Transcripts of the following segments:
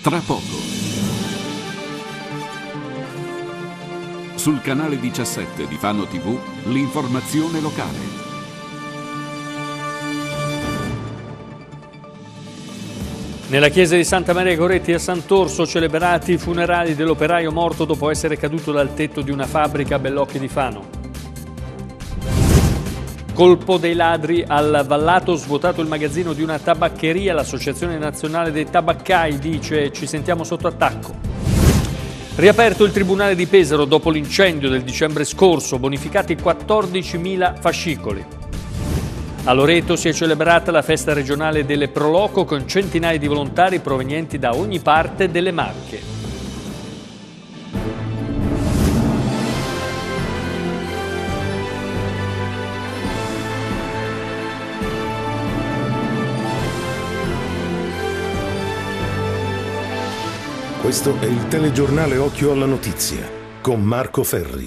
Tra poco. Sul canale 17 di Fano TV, l'informazione locale. Nella chiesa di Santa Maria Goretti a Sant'Orso celebrati i funerali dell'operaio morto dopo essere caduto dal tetto di una fabbrica a Bellocchi di Fano. Colpo dei ladri al Vallato, svuotato il magazzino di una tabaccheria, l'Associazione Nazionale dei Tabaccai dice ci sentiamo sotto attacco. Riaperto il Tribunale di Pesaro dopo l'incendio del dicembre scorso, bonificati 14.000 fascicoli. A Loreto si è celebrata la festa regionale delle Proloco con centinaia di volontari provenienti da ogni parte delle Marche. Questo è il telegiornale Occhio alla Notizia con Marco Ferri.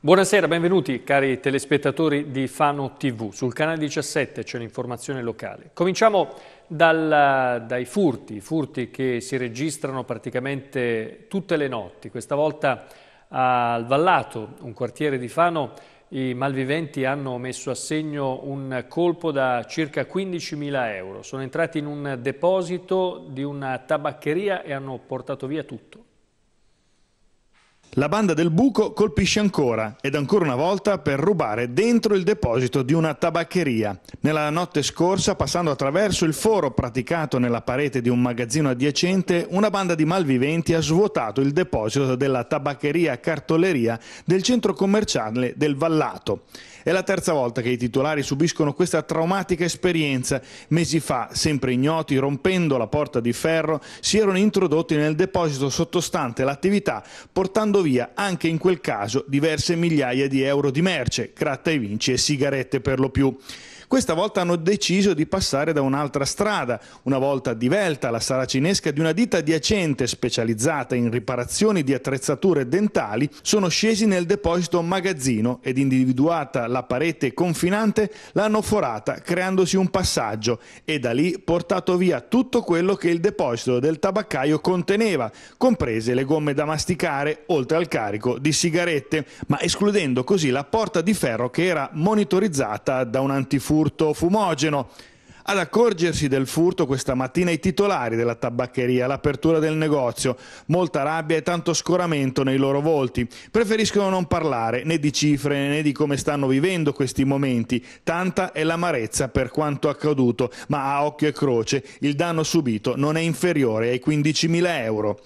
Buonasera, benvenuti cari telespettatori di Fano TV. Sul canale 17 c'è l'informazione locale. Cominciamo dal, dai furti, furti che si registrano praticamente tutte le notti. Questa volta al Vallato, un quartiere di Fano, i malviventi hanno messo a segno un colpo da circa 15.000 euro. Sono entrati in un deposito di una tabaccheria e hanno portato via tutto. La banda del buco colpisce ancora ed ancora una volta per rubare dentro il deposito di una tabaccheria. Nella notte scorsa, passando attraverso il foro praticato nella parete di un magazzino adiacente, una banda di malviventi ha svuotato il deposito della tabaccheria cartoleria del centro commerciale del Vallato. È la terza volta che i titolari subiscono questa traumatica esperienza. Mesi fa, sempre ignoti, rompendo la porta di ferro, si erano introdotti nel deposito sottostante l'attività, portando via anche in quel caso diverse migliaia di euro di merce, gratta e vinci e sigarette per lo più. Questa volta hanno deciso di passare da un'altra strada, una volta divelta la saracinesca di una ditta adiacente specializzata in riparazioni di attrezzature dentali, sono scesi nel deposito magazzino ed individuata la parete confinante l'hanno forata creandosi un passaggio e da lì portato via tutto quello che il deposito del tabaccaio conteneva, comprese le gomme da masticare oltre al carico di sigarette, ma escludendo così la porta di ferro che era monitorizzata da un antifuoco furto fumogeno. Ad accorgersi del furto questa mattina i titolari della tabaccheria, l'apertura del negozio, molta rabbia e tanto scoramento nei loro volti. Preferiscono non parlare né di cifre né di come stanno vivendo questi momenti, tanta è l'amarezza per quanto accaduto, ma a occhio e croce il danno subito non è inferiore ai 15.000 euro.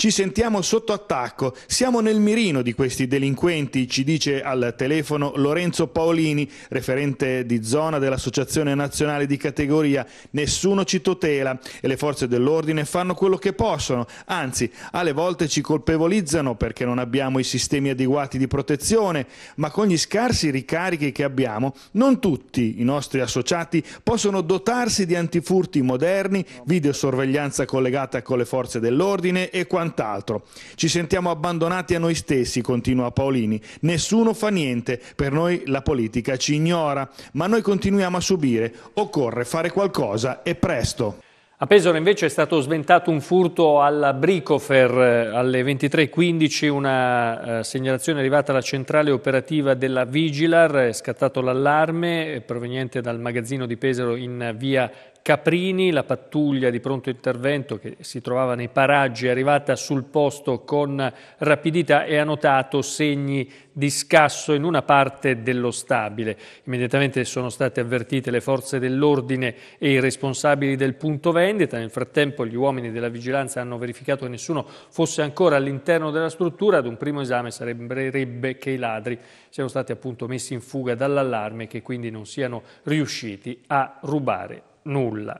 Ci sentiamo sotto attacco, siamo nel mirino di questi delinquenti, ci dice al telefono Lorenzo Paolini, referente di zona dell'Associazione Nazionale di Categoria. Nessuno ci tutela e le forze dell'ordine fanno quello che possono, anzi alle volte ci colpevolizzano perché non abbiamo i sistemi adeguati di protezione, ma con gli scarsi ricarichi che abbiamo non tutti i nostri associati possono dotarsi di antifurti moderni, videosorveglianza collegata con le forze dell'ordine e quant'altro quant'altro. Ci sentiamo abbandonati a noi stessi, continua Paolini. Nessuno fa niente, per noi la politica ci ignora, ma noi continuiamo a subire. Occorre fare qualcosa e presto. A Pesaro invece è stato sventato un furto alla Bricofer eh, alle 23.15, una eh, segnalazione arrivata alla centrale operativa della Vigilar, è scattato l'allarme eh, proveniente dal magazzino di Pesaro in via Caprini, la pattuglia di pronto intervento che si trovava nei paraggi è arrivata sul posto con rapidità e ha notato segni di scasso in una parte dello stabile. Immediatamente sono state avvertite le forze dell'ordine e i responsabili del punto vendita. Nel frattempo gli uomini della vigilanza hanno verificato che nessuno fosse ancora all'interno della struttura. Ad un primo esame sembrerebbe che i ladri siano stati appunto messi in fuga dall'allarme e che quindi non siano riusciti a rubare nulla.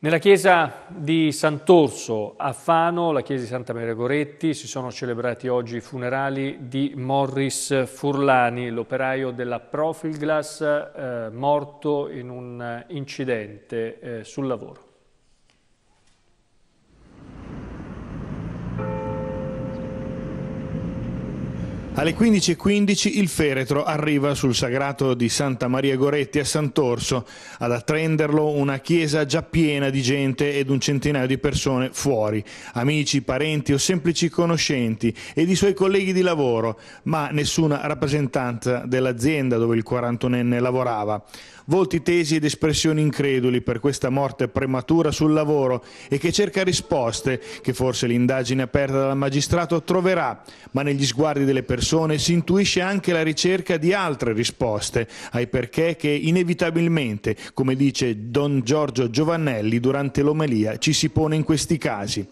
Nella chiesa di Sant'Orso a Fano, la chiesa di Santa Maria Goretti, si sono celebrati oggi i funerali di Morris Furlani, l'operaio della Profilglass eh, morto in un incidente eh, sul lavoro. Alle 15.15 il feretro arriva sul sagrato di Santa Maria Goretti a Sant'Orso, ad attenderlo una chiesa già piena di gente ed un centinaio di persone fuori, amici, parenti o semplici conoscenti ed i suoi colleghi di lavoro, ma nessuna rappresentanza dell'azienda dove il 41enne lavorava. Volti tesi ed espressioni increduli per questa morte prematura sul lavoro e che cerca risposte che forse l'indagine aperta dal magistrato troverà, ma negli sguardi delle persone persone si intuisce anche la ricerca di altre risposte ai perché che inevitabilmente, come dice Don Giorgio Giovannelli durante l'omelia, ci si pone in questi casi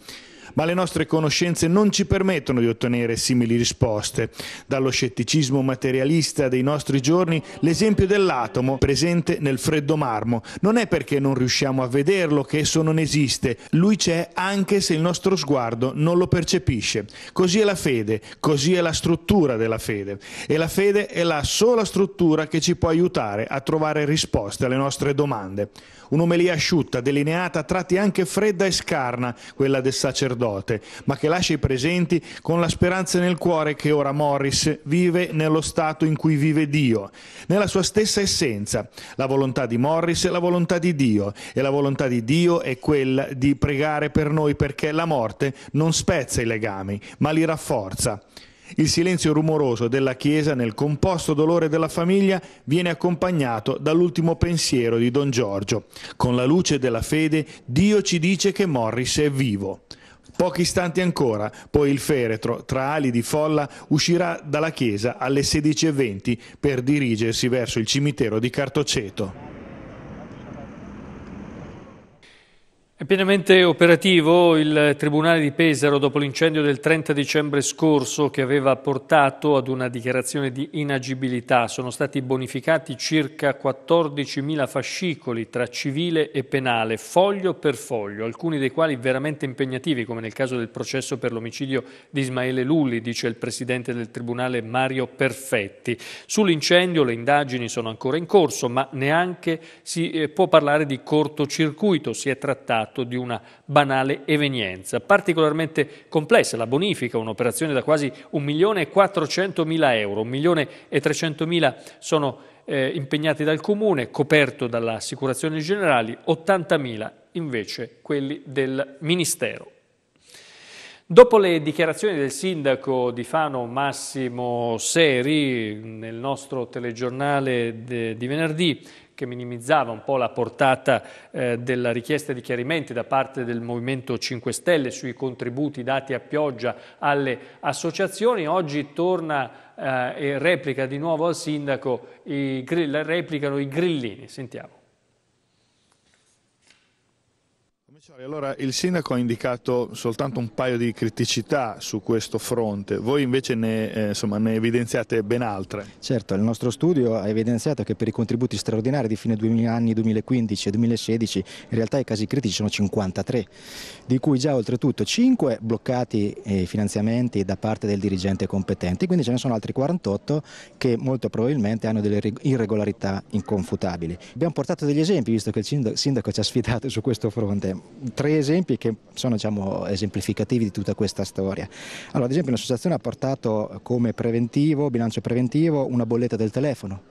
ma le nostre conoscenze non ci permettono di ottenere simili risposte. Dallo scetticismo materialista dei nostri giorni, l'esempio dell'atomo presente nel freddo marmo non è perché non riusciamo a vederlo che esso non esiste, lui c'è anche se il nostro sguardo non lo percepisce. Così è la fede, così è la struttura della fede e la fede è la sola struttura che ci può aiutare a trovare risposte alle nostre domande. Un'omelia asciutta, delineata, a tratti anche fredda e scarna, quella del sacerdote sacerdote, ma che lascia i presenti con la speranza nel cuore che ora Morris vive nello stato in cui vive Dio, nella sua stessa essenza. La volontà di Morris è la volontà di Dio e la volontà di Dio è quella di pregare per noi perché la morte non spezza i legami, ma li rafforza. Il silenzio rumoroso della Chiesa nel composto dolore della famiglia viene accompagnato dall'ultimo pensiero di Don Giorgio. Con la luce della fede Dio ci dice che Morris è vivo. Pochi istanti ancora, poi il feretro, tra ali di folla, uscirà dalla chiesa alle 16.20 per dirigersi verso il cimitero di Cartoceto. È pienamente operativo il Tribunale di Pesaro dopo l'incendio del 30 dicembre scorso che aveva portato ad una dichiarazione di inagibilità. Sono stati bonificati circa 14.000 fascicoli tra civile e penale, foglio per foglio, alcuni dei quali veramente impegnativi, come nel caso del processo per l'omicidio di Ismaele Lulli, dice il presidente del Tribunale Mario Perfetti. Sull'incendio le indagini sono ancora in corso, ma neanche si eh, può parlare di cortocircuito, si è trattato tratto di una banale evenienza. Particolarmente complessa la bonifica, un'operazione da quasi 1.400.000 euro, 1.300.000 sono eh, impegnati dal comune, coperto dall'assicurazione generali, 80.000 invece quelli del Ministero. Dopo le dichiarazioni del sindaco di Fano Massimo Seri nel nostro telegiornale di venerdì, che minimizzava un po' la portata eh, della richiesta di chiarimenti da parte del Movimento 5 Stelle sui contributi dati a pioggia alle associazioni. Oggi torna eh, e replica di nuovo al sindaco, i, replicano i grillini. Sentiamo. Allora, il sindaco ha indicato soltanto un paio di criticità su questo fronte, voi invece ne, eh, insomma, ne, evidenziate ben altre. Certo, il nostro studio ha evidenziato che per i contributi straordinari di fine 2000, anni 2015 e 2016 in realtà i casi critici sono 53, di cui già oltretutto 5 bloccati eh, i finanziamenti da parte del dirigente competente, quindi ce ne sono altri 48 che molto probabilmente hanno delle irregolarità inconfutabili. Abbiamo portato degli esempi, visto che il sindaco ci ha sfidato su questo fronte tre esempi che sono diciamo, esemplificativi di tutta questa storia. Allora, ad esempio, un'associazione ha portato come preventivo, bilancio preventivo, una bolletta del telefono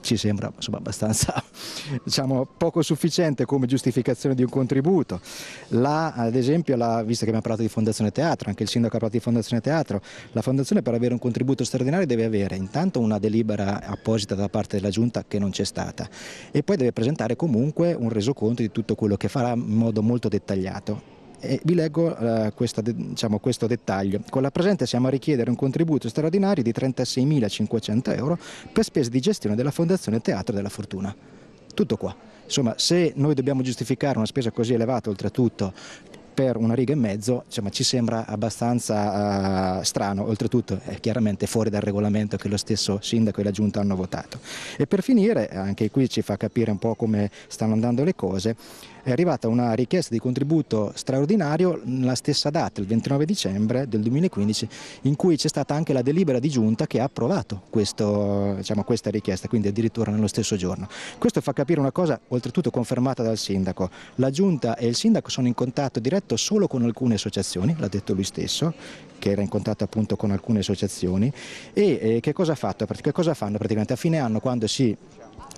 ci sembra insomma, abbastanza diciamo, poco sufficiente come giustificazione di un contributo. La, ad esempio, la, visto che abbiamo parlato di Fondazione Teatro, anche il sindaco ha parlato di Fondazione Teatro, la Fondazione per avere un contributo straordinario deve avere intanto una delibera apposita da parte della Giunta che non c'è stata e poi deve presentare comunque un resoconto di tutto quello che farà in modo molto dettagliato e vi leggo eh, questa, diciamo, questo dettaglio. Con la presente siamo a richiedere un contributo straordinario di 36.500 euro per spese di gestione della Fondazione Teatro della Fortuna. Tutto qua. Insomma, se noi dobbiamo giustificare una spesa così elevata, oltretutto per una riga e mezzo insomma, ci sembra abbastanza uh, strano, oltretutto è chiaramente fuori dal regolamento che lo stesso sindaco e la giunta hanno votato. E per finire, anche qui ci fa capire un po' come stanno andando le cose, è arrivata una richiesta di contributo straordinario nella stessa data, il 29 dicembre del 2015, in cui c'è stata anche la delibera di giunta che ha approvato questo, diciamo, questa richiesta, quindi addirittura nello stesso giorno. Questo fa capire una cosa oltretutto confermata dal sindaco, la giunta e il sindaco sono in contatto diretto solo con alcune associazioni, l'ha detto lui stesso, che era in contatto appunto con alcune associazioni e eh, che cosa, fatto, che cosa fanno praticamente a fine anno quando si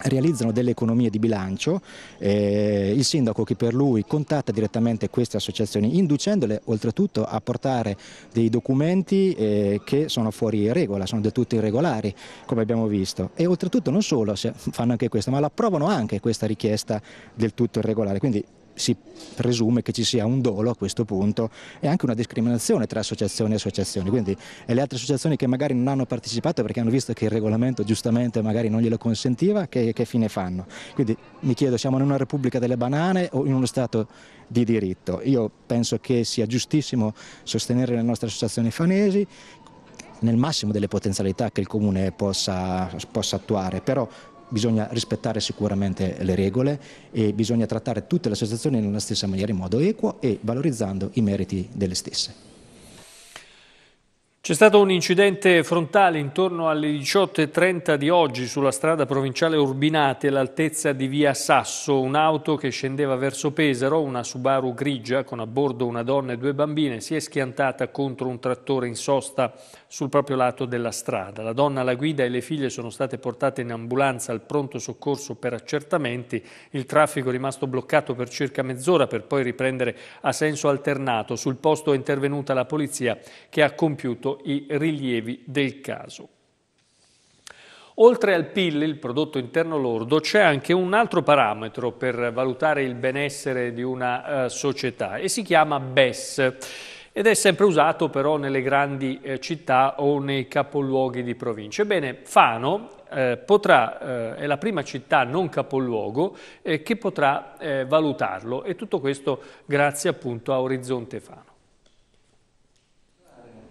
realizzano delle economie di bilancio, eh, il sindaco che per lui contatta direttamente queste associazioni inducendole oltretutto a portare dei documenti eh, che sono fuori regola, sono del tutto irregolari come abbiamo visto e oltretutto non solo fanno anche questo ma l'approvano anche questa richiesta del tutto irregolare, Quindi, si presume che ci sia un dolo a questo punto e anche una discriminazione tra associazioni e associazioni, quindi e le altre associazioni che magari non hanno partecipato perché hanno visto che il regolamento giustamente magari non glielo consentiva, che, che fine fanno? Quindi mi chiedo, siamo in una repubblica delle banane o in uno Stato di diritto? Io penso che sia giustissimo sostenere le nostre associazioni fanesi nel massimo delle potenzialità che il Comune possa, possa attuare, però bisogna rispettare sicuramente le regole e bisogna trattare tutte le associazioni nella stessa maniera, in modo equo e valorizzando i meriti delle stesse. C'è stato un incidente frontale intorno alle 18.30 di oggi sulla strada provinciale Urbinate all'altezza di via Sasso. Un'auto che scendeva verso Pesaro, una Subaru grigia con a bordo una donna e due bambine, si è schiantata contro un trattore in sosta sul proprio lato della strada. La donna alla guida e le figlie sono state portate in ambulanza al pronto soccorso per accertamenti. Il traffico è rimasto bloccato per circa mezz'ora per poi riprendere a senso alternato. Sul posto è intervenuta la polizia che ha compiuto i rilievi del caso. Oltre al PIL, il prodotto interno lordo, c'è anche un altro parametro per valutare il benessere di una uh, società e si chiama BES ed è sempre usato però nelle grandi eh, città o nei capoluoghi di provincia. Ebbene, Fano eh, potrà, eh, è la prima città non capoluogo eh, che potrà eh, valutarlo e tutto questo grazie appunto a Orizzonte Fano.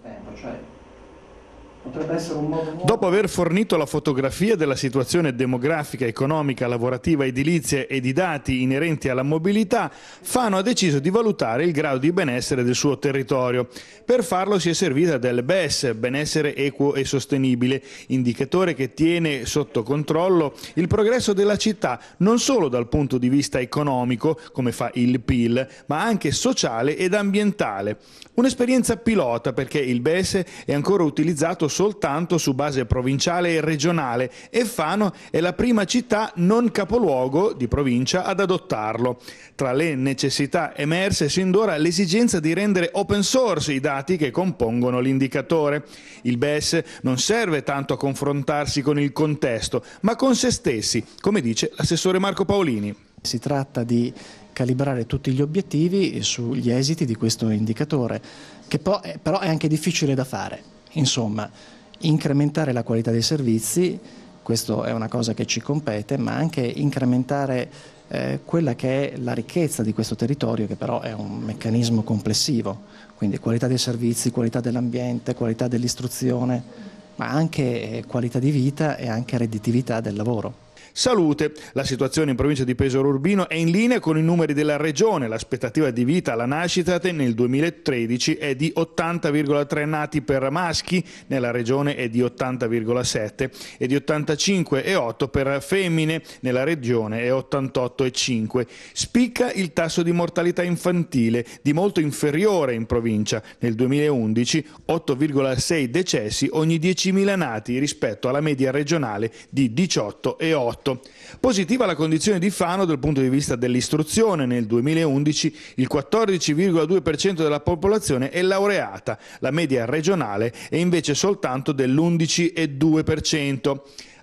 Tempo, cioè potrebbe essere un modo nuovo. Dopo aver fornito la fotografia della situazione demografica, economica, lavorativa, edilizia e di dati inerenti alla mobilità, Fano ha deciso di valutare il grado di benessere del suo territorio. Per farlo si è servita del BES, benessere equo e sostenibile, indicatore che tiene sotto controllo il progresso della città non solo dal punto di vista economico, come fa il PIL, ma anche sociale ed ambientale. Un'esperienza pilota perché il BES è ancora utilizzato soltanto su base provinciale e regionale e Fano è la prima città non capoluogo di provincia ad adottarlo. Tra le necessità emerse sin d'ora l'esigenza di rendere open source i dati che compongono l'indicatore. Il BES non serve tanto a confrontarsi con il contesto, ma con se stessi, come dice l'assessore Marco Paolini. Si tratta di calibrare tutti gli obiettivi sugli esiti di questo indicatore, che però è anche difficile da fare Insomma, incrementare la qualità dei servizi, questa è una cosa che ci compete, ma anche incrementare eh, quella che è la ricchezza di questo territorio, che però è un meccanismo complessivo, quindi qualità dei servizi, qualità dell'ambiente, qualità dell'istruzione, ma anche eh, qualità di vita e anche redditività del lavoro. Salute. La situazione in provincia di Pesaro Urbino è in linea con i numeri della regione. L'aspettativa di vita alla nascita nel 2013 è di 80,3 nati per maschi, nella regione è di 80,7 e di 85,8 per femmine, nella regione è 88,5. Spicca il tasso di mortalità infantile, di molto inferiore in provincia. Nel 2011 8,6 decessi ogni 10.000 nati rispetto alla media regionale di 18,8. 2008. Positiva la condizione di Fano dal punto di vista dell'istruzione. Nel 2011 il 14,2% della popolazione è laureata, la media regionale è invece soltanto dell'11,2%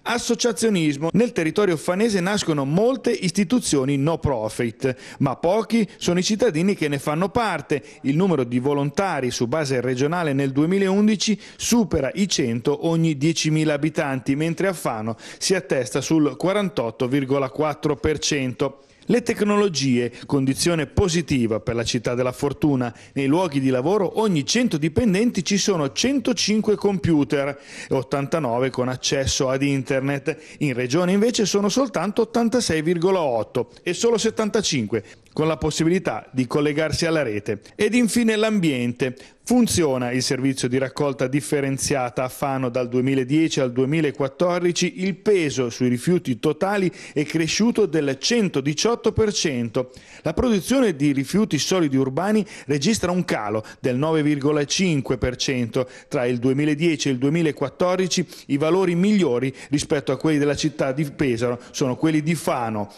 associazionismo. Nel territorio fanese nascono molte istituzioni no profit, ma pochi sono i cittadini che ne fanno parte. Il numero di volontari su base regionale nel 2011 supera i 100 ogni 10.000 abitanti, mentre a Fano si attesta sul 48,4%. Le tecnologie, condizione positiva per la città della fortuna, nei luoghi di lavoro ogni 100 dipendenti ci sono 105 computer e 89 con accesso ad internet. In regione invece sono soltanto 86,8 e solo 75 con la possibilità di collegarsi alla rete. Ed infine l'ambiente. Funziona il servizio di raccolta differenziata a Fano dal 2010 al 2014, il peso sui rifiuti totali è cresciuto del 118%. La produzione di rifiuti solidi urbani registra un calo del 9,5%. Tra il 2010 e il 2014 i valori migliori rispetto a quelli della città di Pesaro sono quelli di Fano.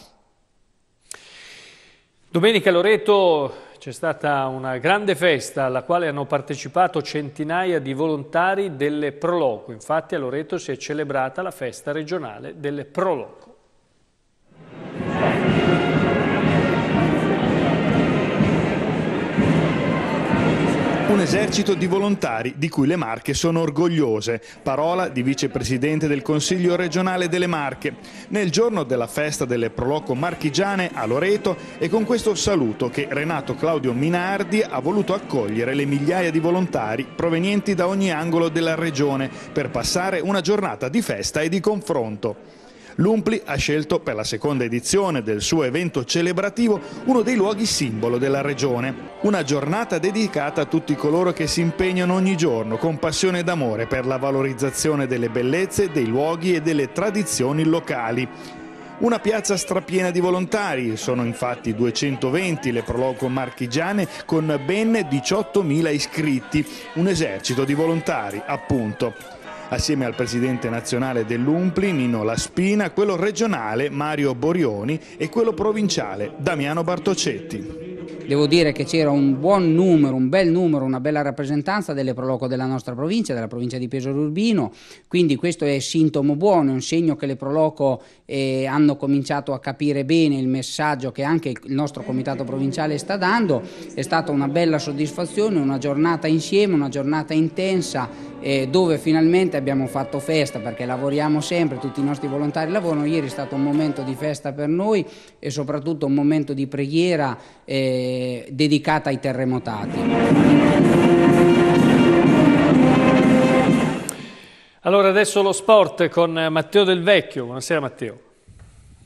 Domenica Loreto c'è stata una grande festa alla quale hanno partecipato centinaia di volontari delle Proloco. Infatti a Loreto si è celebrata la festa regionale delle Proloco. un esercito di volontari di cui le Marche sono orgogliose. Parola di vicepresidente del Consiglio regionale delle Marche. Nel giorno della festa delle Proloco marchigiane a Loreto e con questo saluto che Renato Claudio Minardi ha voluto accogliere le migliaia di volontari provenienti da ogni angolo della regione per passare una giornata di festa e di confronto. L'Umpli ha scelto per la seconda edizione del suo evento celebrativo uno dei luoghi simbolo della regione. Una giornata dedicata a tutti coloro che si impegnano ogni giorno con passione ed amore per la valorizzazione delle bellezze, dei luoghi e delle tradizioni locali. Una piazza strapiena di volontari, sono infatti 220 le proloco marchigiane con ben 18.000 iscritti, un esercito di volontari appunto assieme al presidente nazionale dell'Umpli Nino Laspina, quello regionale Mario Borioni e quello provinciale Damiano Bartocetti. Devo dire che c'era un buon numero, un bel numero, una bella rappresentanza delle Proloco della nostra provincia, della provincia di Pesaro Urbino, quindi questo è sintomo buono, è un segno che le Proloco eh, hanno cominciato a capire bene il messaggio che anche il nostro comitato provinciale sta dando, è stata una bella soddisfazione, una giornata insieme, una giornata intensa eh, dove finalmente abbiamo fatto festa perché lavoriamo sempre, tutti i nostri volontari lavorano, ieri è stato un momento di festa per noi e soprattutto un momento di preghiera eh, dedicata ai terremotati. Allora adesso lo sport con Matteo Del Vecchio. Buonasera Matteo.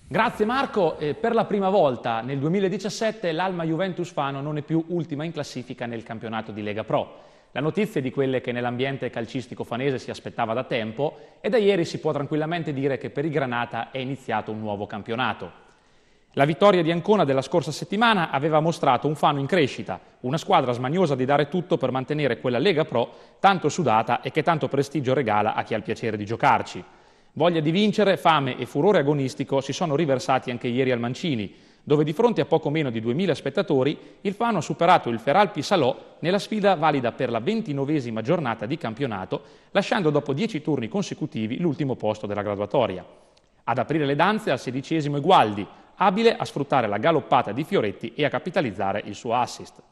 Grazie Marco. Eh, per la prima volta nel 2017 l'Alma Juventus Fano non è più ultima in classifica nel campionato di Lega Pro. La notizia è di quelle che nell'ambiente calcistico fanese si aspettava da tempo e da ieri si può tranquillamente dire che per i Granata è iniziato un nuovo campionato. La vittoria di Ancona della scorsa settimana aveva mostrato un fano in crescita, una squadra smaniosa di dare tutto per mantenere quella Lega Pro tanto sudata e che tanto prestigio regala a chi ha il piacere di giocarci. Voglia di vincere, fame e furore agonistico si sono riversati anche ieri al Mancini, dove di fronte a poco meno di 2.000 spettatori il Fano ha superato il Feralpi Salò nella sfida valida per la ventinovesima giornata di campionato, lasciando dopo 10 turni consecutivi l'ultimo posto della graduatoria. Ad aprire le danze al sedicesimo Gualdi, abile a sfruttare la galoppata di Fioretti e a capitalizzare il suo assist.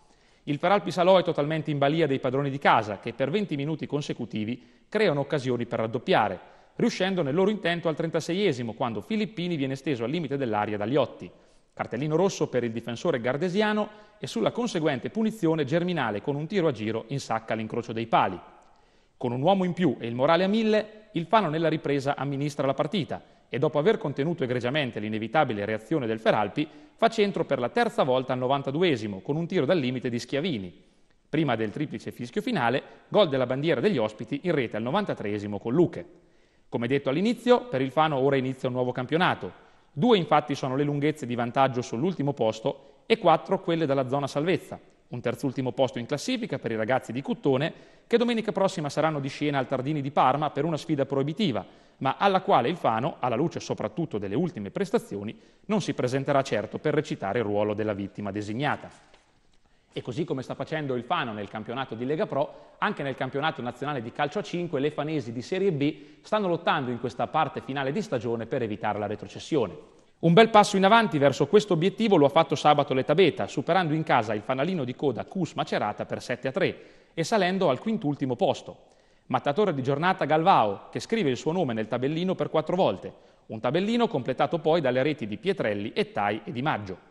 Il Feralpi Salò è totalmente in balia dei padroni di casa, che per 20 minuti consecutivi creano occasioni per raddoppiare, riuscendo nel loro intento al 36esimo, quando Filippini viene steso al limite dell'aria dagli Otti cartellino rosso per il difensore gardesiano e sulla conseguente punizione Germinale con un tiro a giro in sacca all'incrocio dei pali. Con un uomo in più e il morale a mille, il Fano nella ripresa amministra la partita e dopo aver contenuto egregiamente l'inevitabile reazione del Feralpi, fa centro per la terza volta al 92esimo con un tiro dal limite di Schiavini. Prima del triplice fischio finale, gol della bandiera degli ospiti in rete al 93esimo con Luque. Come detto all'inizio, per il Fano ora inizia un nuovo campionato, Due infatti sono le lunghezze di vantaggio sull'ultimo posto e quattro quelle dalla zona salvezza. Un terzultimo posto in classifica per i ragazzi di Cuttone che domenica prossima saranno di scena al Tardini di Parma per una sfida proibitiva, ma alla quale il Fano, alla luce soprattutto delle ultime prestazioni, non si presenterà certo per recitare il ruolo della vittima designata. E così come sta facendo il Fano nel campionato di Lega Pro, anche nel campionato nazionale di calcio a 5 le fanesi di Serie B stanno lottando in questa parte finale di stagione per evitare la retrocessione. Un bel passo in avanti verso questo obiettivo lo ha fatto sabato l'Eta Beta, superando in casa il fanalino di coda Cus Macerata per 7 3 e salendo al quintultimo posto. Mattatore di giornata Galvao, che scrive il suo nome nel tabellino per quattro volte, un tabellino completato poi dalle reti di Pietrelli, Ettai e Di Maggio.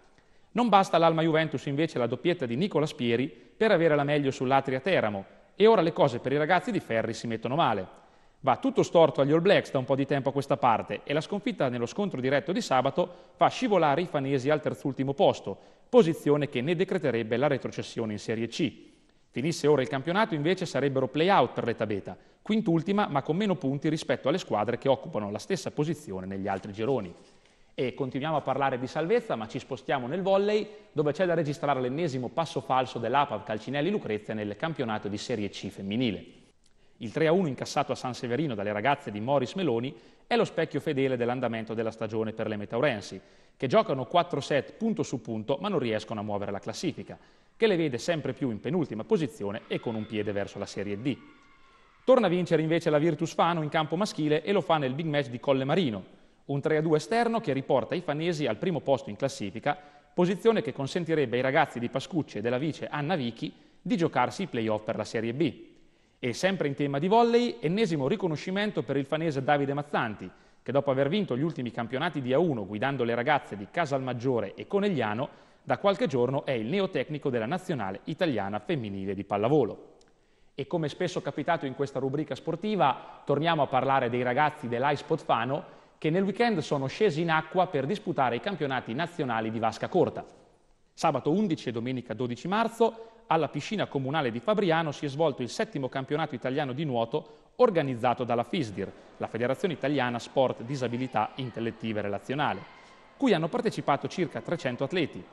Non basta l'Alma Juventus invece la doppietta di Nicola Spieri per avere la meglio sull'Atria Teramo e ora le cose per i ragazzi di Ferri si mettono male. Va tutto storto agli All Blacks da un po' di tempo a questa parte e la sconfitta nello scontro diretto di sabato fa scivolare i fanesi al terzultimo posto, posizione che ne decreterebbe la retrocessione in Serie C. Finisse ora il campionato invece sarebbero play-out per l'età beta, quintultima ma con meno punti rispetto alle squadre che occupano la stessa posizione negli altri gironi e continuiamo a parlare di salvezza, ma ci spostiamo nel volley dove c'è da registrare l'ennesimo passo falso dell'Apav Calcinelli Lucrezia nel campionato di Serie C femminile. Il 3-1 incassato a San Severino dalle ragazze di Morris Meloni è lo specchio fedele dell'andamento della stagione per le Metaurensi, che giocano 4 set punto su punto ma non riescono a muovere la classifica, che le vede sempre più in penultima posizione e con un piede verso la Serie D. Torna a vincere invece la Virtus Fano in campo maschile e lo fa nel big match di Colle Marino, un 3-2 esterno che riporta i fanesi al primo posto in classifica, posizione che consentirebbe ai ragazzi di Pascucci e della vice Anna Vichi di giocarsi i playoff per la Serie B. E sempre in tema di volley, ennesimo riconoscimento per il fanese Davide Mazzanti, che dopo aver vinto gli ultimi campionati di A1 guidando le ragazze di Casalmaggiore e Conegliano, da qualche giorno è il neotecnico della nazionale italiana femminile di pallavolo. E come spesso capitato in questa rubrica sportiva, torniamo a parlare dei ragazzi dell'Aispot Fano che nel weekend sono scesi in acqua per disputare i campionati nazionali di vasca corta. Sabato 11 e domenica 12 marzo alla piscina comunale di Fabriano si è svolto il settimo campionato italiano di nuoto organizzato dalla FISDIR, la Federazione Italiana Sport Disabilità Intellettiva e Relazionale, cui hanno partecipato circa 300 atleti.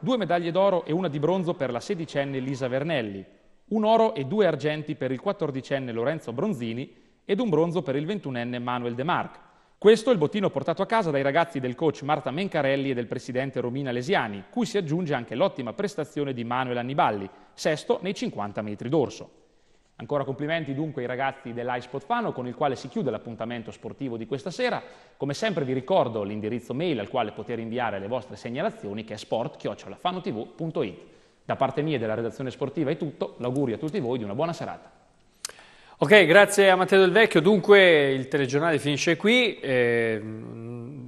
Due medaglie d'oro e una di bronzo per la sedicenne Lisa Vernelli, un oro e due argenti per il quattordicenne Lorenzo Bronzini ed un bronzo per il ventunenne Manuel De Marc. Questo è il bottino portato a casa dai ragazzi del coach Marta Mencarelli e del presidente Romina Lesiani, cui si aggiunge anche l'ottima prestazione di Manuel Anniballi, sesto nei 50 metri d'orso. Ancora complimenti dunque ai ragazzi dell'iSpot Fano con il quale si chiude l'appuntamento sportivo di questa sera. Come sempre vi ricordo l'indirizzo mail al quale poter inviare le vostre segnalazioni che è sport.fanotv.it. Da parte mia e della redazione sportiva è tutto, l'augurio a tutti voi di una buona serata. Ok, grazie a Matteo Del Vecchio. Dunque il telegiornale finisce qui. Eh,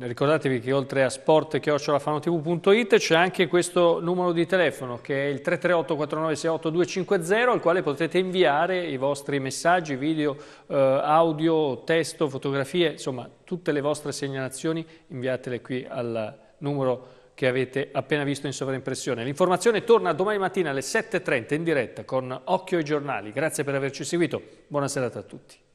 ricordatevi che oltre a sport.fanotv.it c'è anche questo numero di telefono che è il 338 4968 250 al quale potete inviare i vostri messaggi, video, eh, audio, testo, fotografie, insomma tutte le vostre segnalazioni inviatele qui al numero telefono che avete appena visto in sovraimpressione. L'informazione torna domani mattina alle 7.30 in diretta con Occhio ai giornali. Grazie per averci seguito. Buona serata a tutti.